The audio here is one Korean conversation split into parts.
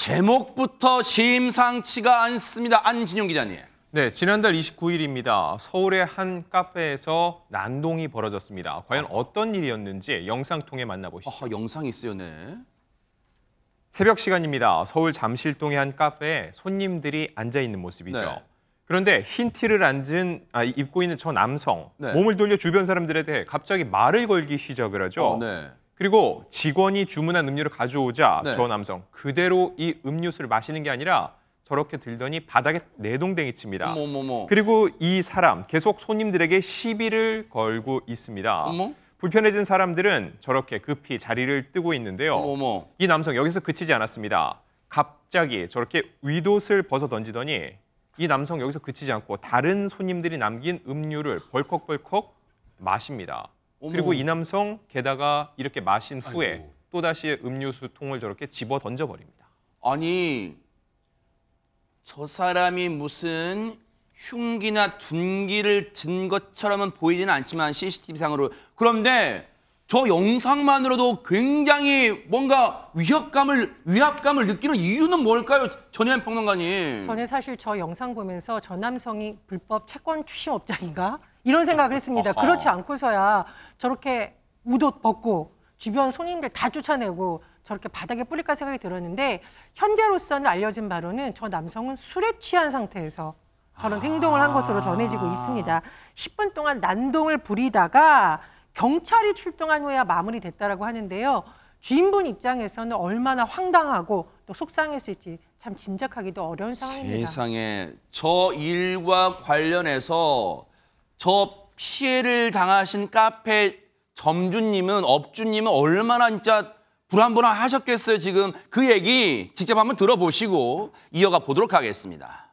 제목부터 심상치가 않습니다. 안진용 기자님. 네, 지난달 29일입니다. 서울의 한 카페에서 난동이 벌어졌습니다. 과연 아. 어떤 일이었는지 영상 통해 만나보시죠. 아, 영상이 있어요, 네. 새벽 시간입니다. 서울 잠실동의 한 카페에 손님들이 앉아 있는 모습이죠. 네. 그런데 흰 티를 앉은 아, 입고 있는 저 남성 네. 몸을 돌려 주변 사람들에 대해 갑자기 말을 걸기 시작을 하죠. 어, 네. 그리고 직원이 주문한 음료를 가져오자 네. 저 남성 그대로 이 음료수를 마시는 게 아니라 저렇게 들더니 바닥에 내동댕이 칩니다. 어머, 어머, 어머. 그리고 이 사람 계속 손님들에게 시비를 걸고 있습니다. 불편해진 사람들은 저렇게 급히 자리를 뜨고 있는데요. 이 남성 여기서 그치지 않았습니다. 갑자기 저렇게 윗옷을 벗어 던지더니 이 남성 여기서 그치지 않고 다른 손님들이 남긴 음료를 벌컥벌컥 마십니다. 어머. 그리고 이 남성 게다가 이렇게 마신 후에 아이고. 또다시 음료수 통을 저렇게 집어 던져버립니다. 아니 저 사람이 무슨 흉기나 둔기를 든 것처럼은 보이지는 않지만 CCTV상으로 그런데 저 영상만으로도 굉장히 뭔가 위협감을 위압감을 느끼는 이유는 뭘까요? 전현 평론가님. 저는 사실 저 영상 보면서 저 남성이 불법 채권 추업자인가 이런 생각을 했습니다. 그렇지 않고서야 저렇게 무옷 벗고 주변 손님들 다 쫓아내고 저렇게 바닥에 뿌릴까 생각이 들었는데 현재로서는 알려진 바로는 저 남성은 술에 취한 상태에서 저런 아. 행동을 한 것으로 전해지고 있습니다. 10분 동안 난동을 부리다가 경찰이 출동한 후에야 마무리됐다라고 하는데요. 주인분 입장에서는 얼마나 황당하고 또 속상했을지 참 짐작하기도 어려운 상황입니다. 세상에 저 일과 관련해서 저 피해를 당하신 카페 점주님은 업주님은 얼마나 진짜 불안불안 하셨겠어요 지금 그 얘기 직접 한번 들어보시고 이어가 보도록 하겠습니다.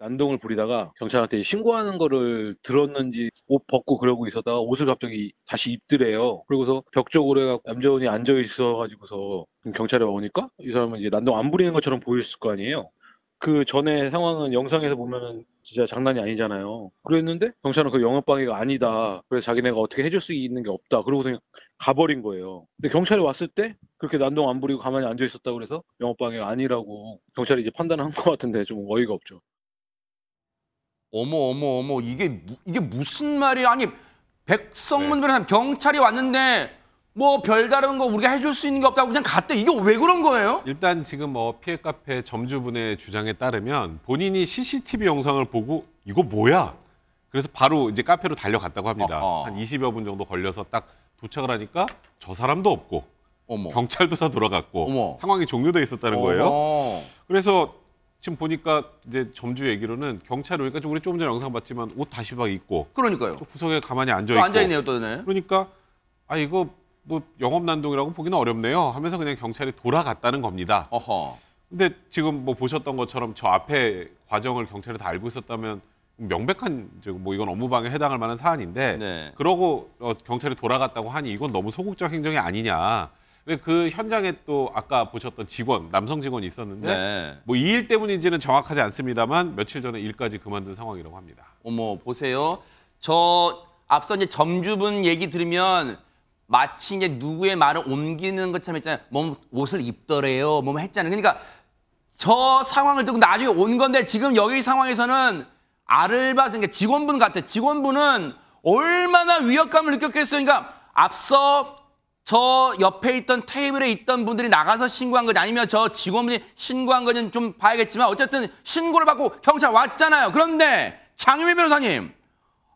난동을 부리다가 경찰한테 신고하는 거를 들었는지 옷 벗고 그러고 있었다가 옷을 갑자기 다시 입더래요. 그러고서 벽 쪽으로 해가 얌전히 앉아 있어가지고서 경찰에 오니까 이 사람은 이제 난동 안 부리는 것처럼 보일수거 아니에요. 그 전에 상황은 영상에서 보면은 진짜 장난이 아니잖아요. 그랬는데 경찰은 그 영업방해가 아니다. 그래서 자기네가 어떻게 해줄 수 있는 게 없다. 그러고 그냥 가버린 거예요. 근데 경찰이 왔을 때 그렇게 난동 안 부리고 가만히 앉아 있었다 그래서 영업방해가 아니라고 경찰이 이제 판단한 것 같은데 좀 어이가 없죠. 어머 어머 어머 이게 이게 무슨 말이야? 아니 백성문 들호사 경찰이 왔는데 뭐 별다른 거 우리가 해줄 수 있는 게 없다고 그냥 갔대. 이게 왜 그런 거예요? 일단 지금 뭐 피해 카페 점주분의 주장에 따르면 본인이 CCTV 영상을 보고 이거 뭐야? 그래서 바로 이제 카페로 달려갔다고 합니다. 아하. 한 20여 분 정도 걸려서 딱 도착을 하니까 저 사람도 없고 어머. 경찰도 다 돌아갔고 어머. 상황이 종료돼 있었다는 거예요. 그래서 지금 보니까 이제 점주 얘기로는 경찰 오니까 우리 조금 전에 영상 봤지만 옷 다시 막 입고 그러니까요. 구석에 가만히 앉아 있고 앉아 있네요, 또네. 그러니까 아 이거 뭐 영업 난동이라고 보기는 어렵네요 하면서 그냥 경찰이 돌아갔다는 겁니다. 어허. 근데 지금 뭐 보셨던 것처럼 저 앞에 과정을 경찰이 다 알고 있었다면 명백한 지금 뭐 이건 업무방해 해당할 만한 사안인데 네. 그러고 어, 경찰이 돌아갔다고 하니 이건 너무 소극적 행정이 아니냐. 그 현장에 또 아까 보셨던 직원 남성 직원이 있었는데 네. 뭐이 일 때문인지는 정확하지 않습니다만 며칠 전에 일까지 그만둔 상황이라고 합니다. 어머 보세요. 저 앞서 이제 점주분 얘기 들으면 마치 이제 누구의 말을 옮기는 것처럼 했잖아요. 뭐 옷을 입더래요. 뭐 했잖아요. 그러니까 저 상황을 듣고 나중에 온 건데 지금 여기 상황에서는 아를바스 그러니까 직원분 같아. 요 직원분은 얼마나 위협감을 느꼈겠어요. 그러니까 앞서 저 옆에 있던 테이블에 있던 분들이 나가서 신고한 거지 아니면 저 직원분이 신고한 거는 좀 봐야겠지만 어쨌든 신고를 받고 경찰 왔잖아요. 그런데 장유미 변호사님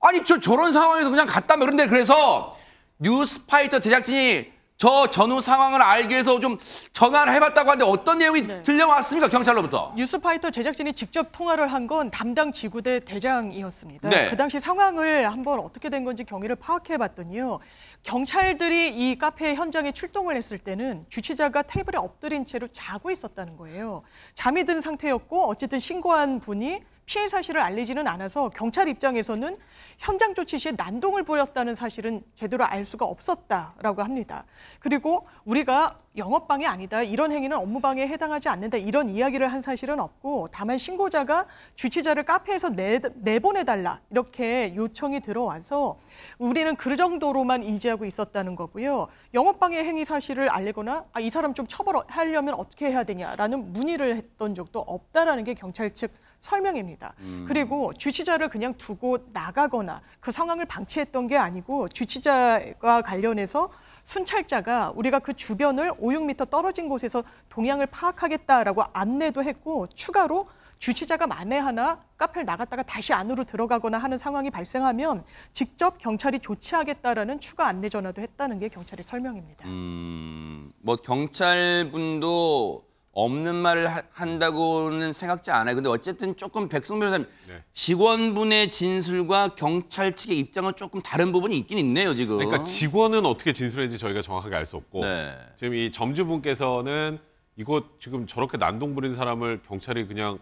아니 저 저런 상황에서 그냥 갔다며 그런데 그래서 뉴스파이터 제작진이 저 전후 상황을 알기 위해서 좀 전화를 해봤다고 하는데 어떤 내용이 네. 들려왔습니까 경찰로부터? 뉴스파이터 제작진이 직접 통화를 한 건 담당 지구대 대장이었습니다. 네. 그 당시 상황을 한번 어떻게 된 건지 경위를 파악해봤더니요. 경찰들이 이 카페 현장에 출동을 했을 때는 주최자가 테이블에 엎드린 채로 자고 있었다는 거예요. 잠이 든 상태였고 어쨌든 신고한 분이 피해 사실을 알리지는 않아서 경찰 입장에서는 현장 조치 시에 난동을 부렸다는 사실은 제대로 알 수가 없었다라고 합니다. 그리고 우리가 영업방해 아니다, 이런 행위는 업무방해에 해당하지 않는다, 이런 이야기를 한 사실은 없고 다만 신고자가 주치자를 카페에서 내, 내보내달라 이렇게 요청이 들어와서 우리는 그 정도로만 인지하고 있었다는 거고요. 영업방해 행위 사실을 알리거나 아, 이 사람 좀 처벌하려면 어떻게 해야 되냐라는 문의를 했던 적도 없다라는 게 경찰 측 설명입니다. 있니다 음. 그리고 주치자를 그냥 두고 나가거나 그 상황을 방치했던 게 아니고 주치자와 관련해서 순찰자가 우리가 그 주변을 5, 6미터 떨어진 곳에서 동향을 파악하겠다라고 안내도 했고 추가로 주치자가 만에 하나 카페를 나갔다가 다시 안으로 들어가거나 하는 상황이 발생하면 직접 경찰이 조치하겠다라는 추가 안내 전화도 했다는 게 경찰의 설명입니다. 음, 뭐 경찰분도 없는 말을 한다고는 생각지 않아요. 근데 어쨌든 조금 백승 변호사님 네. 직원분의 진술과 경찰 측의 입장은 조금 다른 부분이 있긴 있네요, 지금. 그러니까 직원은 어떻게 진술했는지 저희가 정확하게 알 수 없고 네. 지금 이 점주분께서는 이거 지금 저렇게 난동 부린 사람을 경찰이 그냥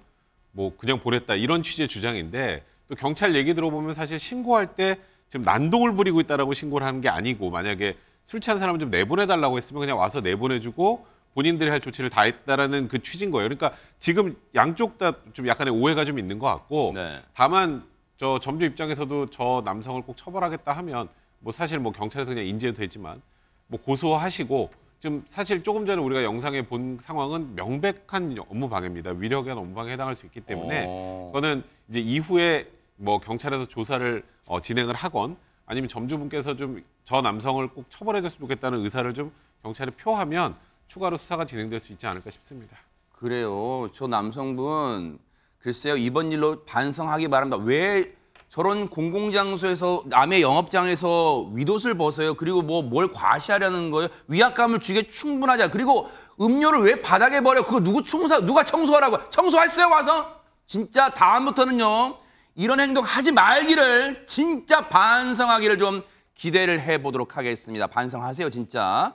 뭐 그냥 보냈다 이런 취지의 주장인데 또 경찰 얘기 들어보면 사실 신고할 때 지금 난동을 부리고 있다라고 신고를 하는 게 아니고 만약에 술 취한 사람을 좀 내보내달라고 했으면 그냥 와서 내보내주고 본인들이 할 조치를 다 했다라는 그 취지인 거예요. 그러니까 지금 양쪽 다 좀 약간의 오해가 좀 있는 것 같고 네. 다만 저 점주 입장에서도 저 남성을 꼭 처벌하겠다 하면 뭐 사실 뭐 경찰에서 그냥 인지해도 되지만 뭐 고소하시고 지금 사실 조금 전에 우리가 영상에 본 상황은 명백한 업무 방해입니다. 위력한 업무 방해에 해당할 수 있기 때문에 그거는 어. 이제 이후에 뭐 경찰에서 조사를 어, 진행을 하건 아니면 점주분께서 좀 저 남성을 꼭 처벌해 줬으면 좋겠다는 의사를 좀 경찰에 표하면 추가로 수사가 진행될 수 있지 않을까 싶습니다. 그래요. 저 남성분 글쎄요. 이번 일로 반성하기 바랍니다. 왜 저런 공공장소에서 남의 영업장에서 윗옷을 벗어요. 그리고 뭐 뭘 과시하려는 거예요. 위압감을 주기에 충분하자. 그리고 음료를 왜 바닥에 버려? 그거 누구 청소 누가 청소하라고? 청소했어요 와서 진짜 다음부터는요 이런 행동 하지 말기를 진짜 반성하기를 좀 기대를 해보도록 하겠습니다. 반성하세요 진짜.